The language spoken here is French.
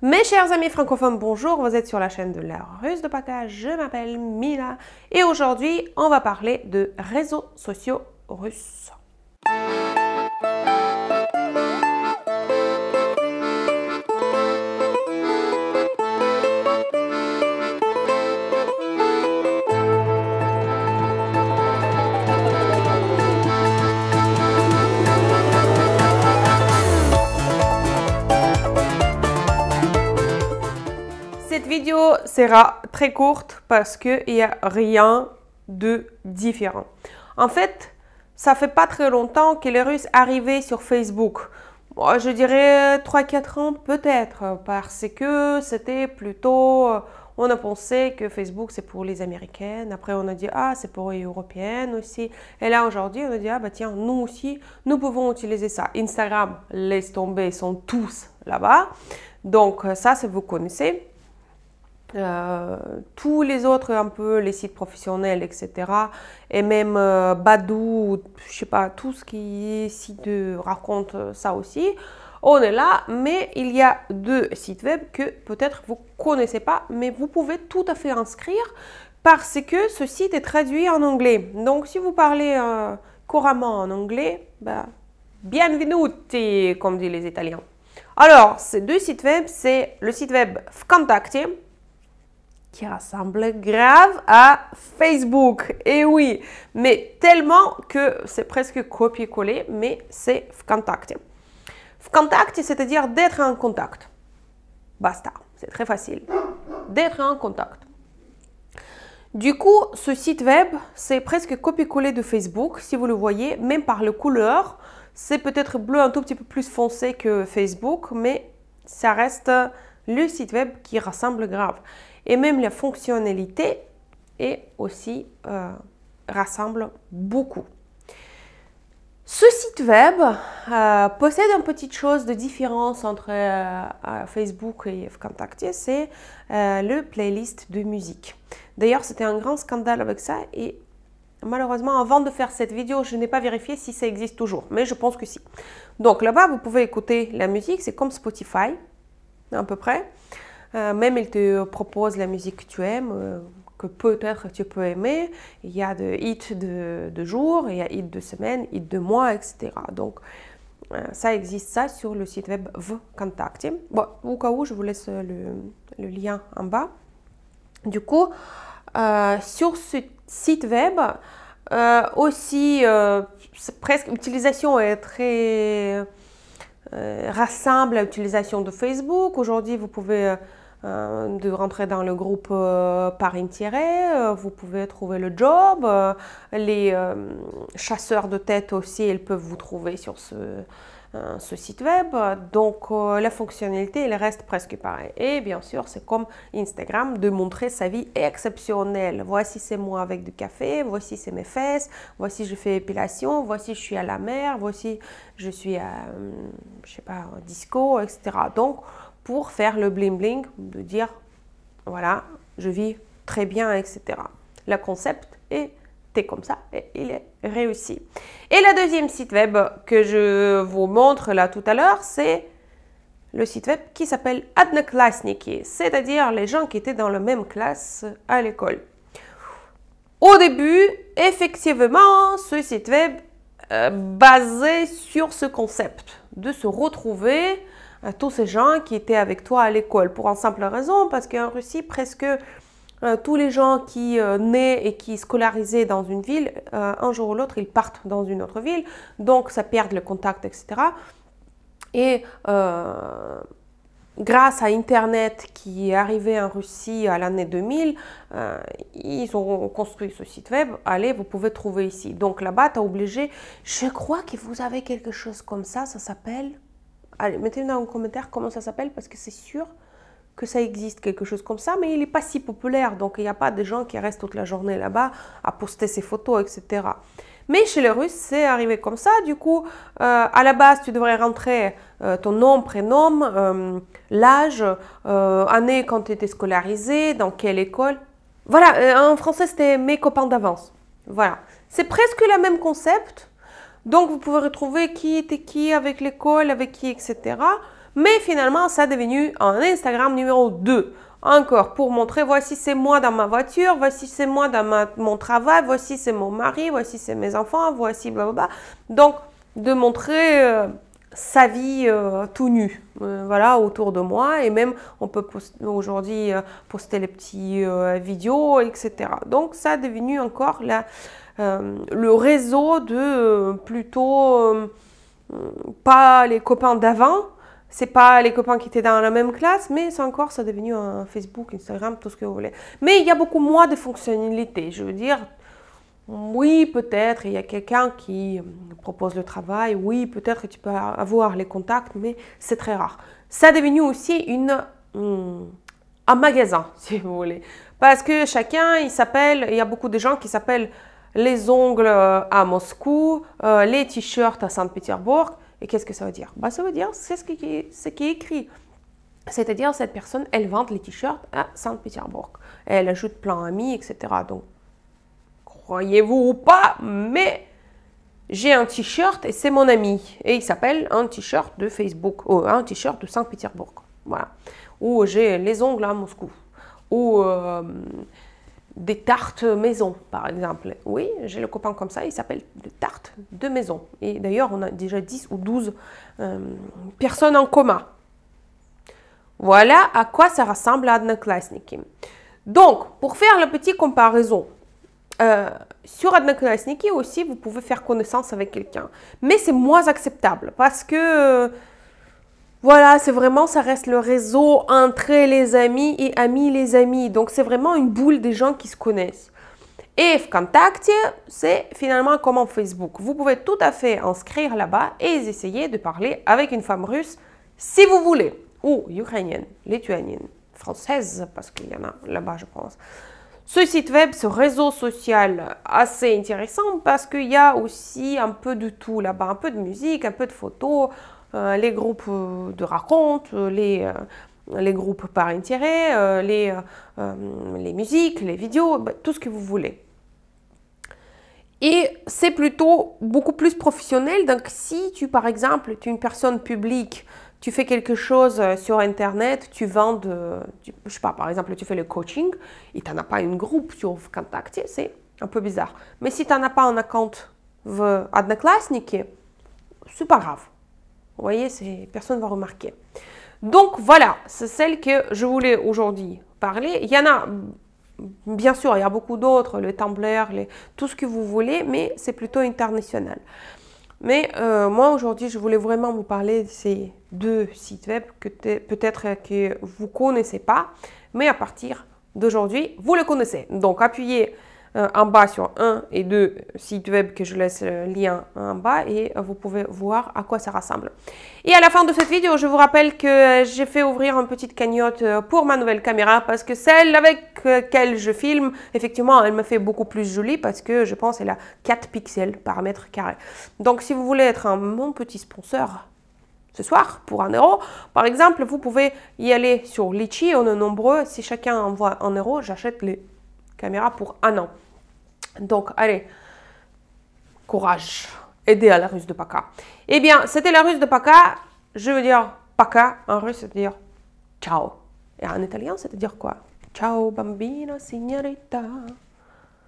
Mes chers amis francophones, bonjour, vous êtes sur la chaîne de la Russe de Paca, je m'appelle Mila et aujourd'hui on va parler de réseaux sociaux russes. sera très courte parce qu'il n'y a rien de différent. En fait, ça fait pas très longtemps que les Russes arrivaient sur Facebook. Moi, je dirais 3-4 ans peut-être, parce que c'était plutôt... Euh, on a pensé que Facebook, c'est pour les Américaines. Après, on a dit, ah, c'est pour les Européennes aussi. Et là, aujourd'hui, on a dit, ah, bah tiens, nous aussi, nous pouvons utiliser ça. Instagram, laisse tomber, ils sont tous là-bas. Donc, ça, si vous connaissez. Euh, tous les autres, un peu les sites professionnels, etc. Et même euh, Badou, je sais pas, tout ce qui est site raconte euh, ça aussi. On est là, mais il y a deux sites web que peut-être vous connaissez pas, mais vous pouvez tout à fait inscrire parce que ce site est traduit en anglais. Donc si vous parlez couramment en anglais, bah, bienvenuti, comme disent les Italiens. Alors, ces deux sites web, c'est le site web Fcontacte qui ressemble grave à Facebook. Et oui, mais tellement que c'est presque copier-coller, mais c'est VKontakte. VKontakte, c'est-à-dire d'être en contact. Basta, c'est très facile. D'être en contact. Du coup, ce site web, c'est presque copier-coller de Facebook, si vous le voyez, même par la couleur. C'est peut-être bleu un tout petit peu plus foncé que Facebook, mais ça reste le site web qui rassemble grave. Et même la fonctionnalité est aussi euh, rassemble beaucoup. Ce site web euh, possède une petite chose de différence entre euh, Facebook et VKontakte, c'est le playlist de musique. D'ailleurs, c'était un grand scandale avec ça et malheureusement, avant de faire cette vidéo, je n'ai pas vérifié si ça existe toujours, mais je pense que si. Donc là-bas, vous pouvez écouter la musique, c'est comme Spotify à peu près. Euh, même il te propose la musique que tu aimes, euh, que peut-être tu peux aimer. Il y a des hits de, de jours, il y a hits de semaine, hits de mois, etc. Donc, euh, ça existe ça sur le site web VKontakte. Bon, au cas où, je vous laisse le, lien en bas. Du coup, sur ce site web, aussi, presque l'utilisation est très rassemble l'utilisation de Facebook. Aujourd'hui, vous pouvez euh, de rentrer dans le groupe euh, par intérêt, euh, vous pouvez trouver le job, les chasseurs de tête aussi, ils peuvent vous trouver sur ce, site web. Donc la fonctionnalité, elle reste presque pareille. Et bien sûr, c'est comme Instagram de montrer sa vie exceptionnelle. Voici c'est moi avec du café, voici c'est mes fesses, voici je fais épilation, voici je suis à la mer, voici je suis à, je sais pas, disco, etc. Donc pour faire le bling bling, de dire voilà, je vis très bien, etc. Le concept est comme ça et il est réussi. Et la deuxième site web que je vous montre là tout à l'heure, c'est le site web qui s'appelle Adnaklassniki, c'est-à-dire les gens qui étaient dans la même classe à l'école. Au début, effectivement, ce site web euh, basé sur ce concept de se retrouver tous ces gens qui étaient avec toi à l'école pour une simple raison, parce qu'en Russie, presque euh, tous les gens qui euh, naissent et qui scolarisaient dans une ville, euh, un jour ou l'autre, ils partent dans une autre ville, donc ça perd le contact, etc. Et grâce à Internet qui est arrivé en Russie à l'année 2000, ils ont construit ce site web. Allez, vous pouvez trouver ici. Donc là-bas, tu as obligé. Je crois que vous avez quelque chose comme ça, ça s'appelle Allez, mettez-nous en commentaire comment ça s'appelle parce que c'est sûr que ça existe quelque chose comme ça, mais il n'est pas si populaire, donc il n'y a pas des gens qui restent toute la journée là-bas à poster ses photos, etc. Mais chez les Russes, c'est arrivé comme ça. Du coup, euh, à la base, tu devrais rentrer euh, ton nom, prénom, euh, l'âge, année quand tu étais scolarisé, dans quelle école. Voilà, en français, c'était mes copains d'avance. Voilà. C'est presque le même concept, donc vous pouvez retrouver qui était qui, avec l'école, avec qui, etc. Mais finalement, ça est devenu un Instagram numéro 2. Encore pour montrer, voici c'est moi dans ma voiture, voici c'est moi dans mon travail, voici c'est mon mari, voici c'est mes enfants, voici blablabla. Donc de montrer... Euh, sa vie euh, tout nu, euh, voilà, autour de moi. Et même, on peut aujourd'hui euh, poster les petits vidéos, etc. Donc, ça a devenu encore la, le réseau de plutôt pas les copains d'avant. C'est pas les copains qui étaient dans la même classe, mais c'est encore, ça a devenu un Facebook, Instagram, tout ce que vous voulez. Mais il y a beaucoup moins de fonctionnalités. Je veux dire, oui, peut-être, il y a quelqu'un qui euh, propose le travail, oui, peut-être que tu peux avoir les contacts, mais c'est très rare. Ça devient devenu aussi une, hmm, un magasin, si vous voulez. Parce que chacun, il s'appelle, il y a beaucoup de gens qui s'appellent les ongles euh, à Moscou, euh, les t-shirts à Saint-Pétersbourg. Et qu'est-ce que ça veut dire bah, Ça veut dire, c'est ce qui, ce qui est écrit. C'est-à-dire, cette personne, elle vend les t-shirts à Saint-Pétersbourg. Elle ajoute plein d'amis, etc. Donc, croyez-vous ou pas, mais j'ai un t-shirt et c'est mon ami. Et il s'appelle un t-shirt de Facebook, ou euh, un t-shirt de Saint-Pétersbourg. Voilà. Ou j'ai les ongles à Moscou. Ou euh, des tartes maison, par exemple. Oui, j'ai le copain comme ça, il s'appelle des tartes de maison. Et d'ailleurs, on a déjà 10 ou 12 euh, personnes en coma. Voilà à quoi ça ressemble à Adnaklassniki. Donc, pour faire la petite comparaison, euh, sur Adnoklassniki aussi, vous pouvez faire connaissance avec quelqu'un. Mais c'est moins acceptable parce que, euh, voilà, c'est vraiment, ça reste le réseau entre les amis et amis les amis. Donc c'est vraiment une boule des gens qui se connaissent. Et Vkontakte, c'est finalement comme Facebook. Vous pouvez tout à fait inscrire là-bas et essayer de parler avec une femme russe si vous voulez, ou ukrainienne, lituanienne, française, parce qu'il y en a là-bas, je pense. Ce site web, ce réseau social assez intéressant parce qu'il y a aussi un peu de tout là-bas, un peu de musique, un peu de photos, euh, les groupes euh, de racontes, euh, les, groupes par intérêt, les, les musiques, les vidéos, bah, tout ce que vous voulez. Et c'est plutôt beaucoup plus professionnel. Donc si tu, par exemple, tu es une personne publique, tu fais quelque chose euh, sur Internet, tu vends, je sais pas, par exemple, tu fais le coaching et tu n'en as pas une groupe sur contact c'est un peu bizarre. Mais si tu n'en as pas un compte в ce c'est pas grave. Vous voyez, personne ne va remarquer. Donc voilà, c'est celle que je voulais aujourd'hui parler. Il y en a, bien sûr, il y a beaucoup d'autres, le Tumblr, tout ce que vous voulez, mais c'est plutôt international. Mais euh, moi aujourd'hui, je voulais vraiment vous parler de ces deux sites web que peut-être que vous ne connaissez pas, mais à partir d'aujourd'hui, vous le connaissez. Donc appuyez euh, en bas sur 1 et 2 sites web que je laisse le lien en bas et euh, vous pouvez voir à quoi ça rassemble. Et à la fin de cette vidéo, je vous rappelle que euh, j'ai fait ouvrir une petite cagnotte pour ma nouvelle caméra parce que celle avec laquelle je filme, effectivement, elle me fait beaucoup plus jolie parce que je pense qu'elle a 4 pixels par mètre carré. Donc si vous voulez être un mon petit sponsor, ce soir pour un euro. Par exemple, vous pouvez y aller sur Litchi, on est nombreux. Si chacun envoie un euro, j'achète les caméra pour un an. Donc, allez, courage, aidez à la Russe de Paca. Eh bien, c'était la Russe de Paca. Je veux dire Paca en russe, c'est-à-dire ciao. Et en italien, c'est-à-dire quoi Ciao bambina signorita.